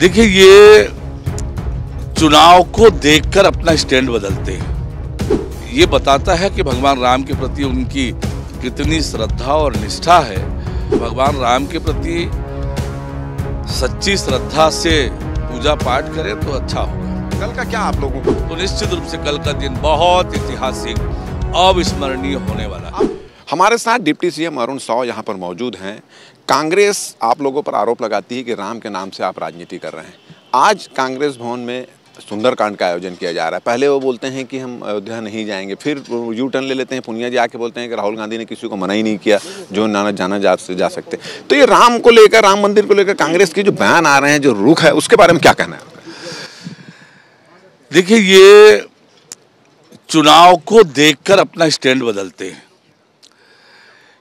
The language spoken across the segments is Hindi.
देखिए ये चुनाव को देखकर अपना स्टैंड बदलते हैं ये बताता है कि भगवान राम के प्रति उनकी कितनी श्रद्धा और निष्ठा है भगवान राम के प्रति सच्ची श्रद्धा से पूजा पाठ करें तो अच्छा होगा कल का क्या आप लोगों को तो निश्चित रूप से कल का दिन बहुत ऐतिहासिक अविस्मरणीय होने वाला है हमारे साथ डिप्टी सीएम अरुण साव यहाँ पर मौजूद हैं कांग्रेस आप लोगों पर आरोप लगाती है कि राम के नाम से आप राजनीति कर रहे हैं आज कांग्रेस भवन में सुंदरकांड का आयोजन किया जा रहा है पहले वो बोलते हैं कि हम अयोध्या नहीं जाएंगे फिर यू टर्न ले लेते हैं पुनिया जी आके बोलते हैं कि राहुल गांधी ने किसी को मना ही नहीं किया जो नाना जाना जा, जा सकते तो ये राम को लेकर राम मंदिर को लेकर कांग्रेस के जो बयान आ रहे हैं जो रुख है उसके बारे में क्या कहना है देखिए ये चुनाव को देखकर अपना स्टैंड बदलते हैं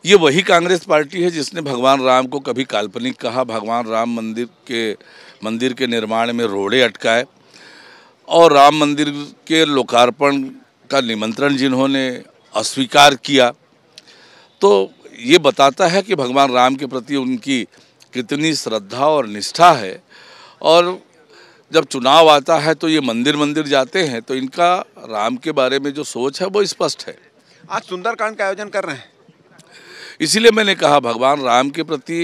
ये वही कांग्रेस पार्टी है जिसने भगवान राम को कभी काल्पनिक कहा भगवान राम मंदिर के मंदिर के निर्माण में रोड़े अटकाए और राम मंदिर के लोकार्पण का निमंत्रण जिन्होंने अस्वीकार किया तो ये बताता है कि भगवान राम के प्रति उनकी कितनी श्रद्धा और निष्ठा है और जब चुनाव आता है तो ये मंदिर मंदिर जाते हैं तो इनका राम के बारे में जो सोच है वो स्पष्ट है आज सुंदरकांड का आयोजन कर रहे हैं इसीलिए मैंने कहा भगवान राम के प्रति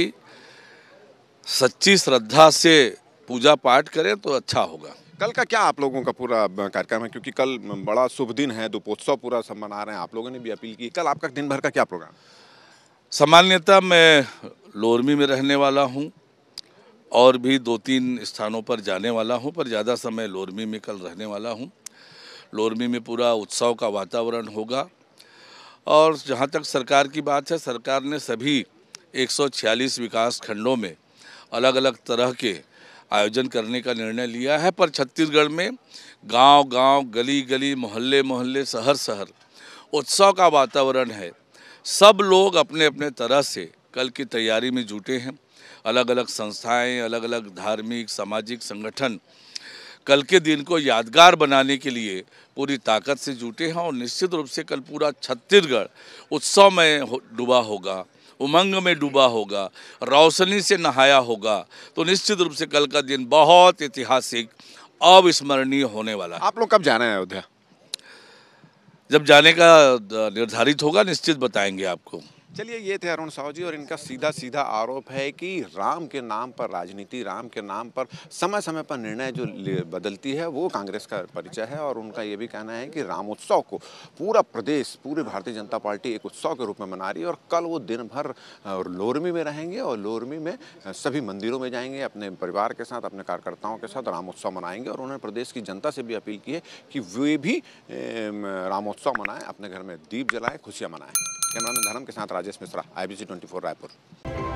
सच्ची श्रद्धा से पूजा पाठ करें तो अच्छा होगा कल का क्या आप लोगों का पूरा कार्यक्रम है क्योंकि कल बड़ा शुभ दिन है दोपोत्सव पूरा सब मना रहे हैं आप लोगों ने भी अपील की कल आपका दिन भर का क्या प्रोग्राम सामान्यतः मैं लोरमी में रहने वाला हूँ और भी दो तीन स्थानों पर जाने वाला हूँ पर ज़्यादा समय लोरमी में कल रहने वाला हूँ लोरमी में पूरा उत्सव का वातावरण होगा और जहाँ तक सरकार की बात है सरकार ने सभी 146 विकास खंडों में अलग अलग तरह के आयोजन करने का निर्णय लिया है पर छत्तीसगढ़ में गांव गांव गली गली मोहल्ले मोहल्ले शहर शहर उत्सव का वातावरण है सब लोग अपने अपने तरह से कल की तैयारी में जुटे हैं अलग अलग संस्थाएं अलग अलग धार्मिक सामाजिक संगठन कल के दिन को यादगार बनाने के लिए पूरी ताकत से जुटे हैं और निश्चित रूप से कल पूरा छत्तीसगढ़ उत्सव में हो, डूबा होगा उमंग में डूबा होगा रोशनी से नहाया होगा तो निश्चित रूप से कल का दिन बहुत ऐतिहासिक अविस्मरणीय होने वाला आप लोग कब जाना है अयोध्या जब जाने का निर्धारित होगा निश्चित बताएंगे आपको चलिए ये थे अरुण साहू जी और इनका सीधा सीधा आरोप है कि राम के नाम पर राजनीति राम के नाम पर समय समय पर निर्णय जो बदलती है वो कांग्रेस का परिचय है और उनका ये भी कहना है कि रामोत्सव को पूरा प्रदेश पूरी भारतीय जनता पार्टी एक उत्सव के रूप में मना रही है और कल वो दिन भर लोरमी में रहेंगे और लोरमी में सभी मंदिरों में जाएंगे अपने परिवार के साथ अपने कार्यकर्ताओं के साथ रामोत्सव मनाएंगे और उन्होंने प्रदेश की जनता से भी अपील की है कि वे भी रामोत्सव मनाएं अपने घर में दीप जलाएं खुशियाँ मनाएं कैमरामैन धर्म के साथ राजेश मिश्रा आईबीसी 24 रायपुर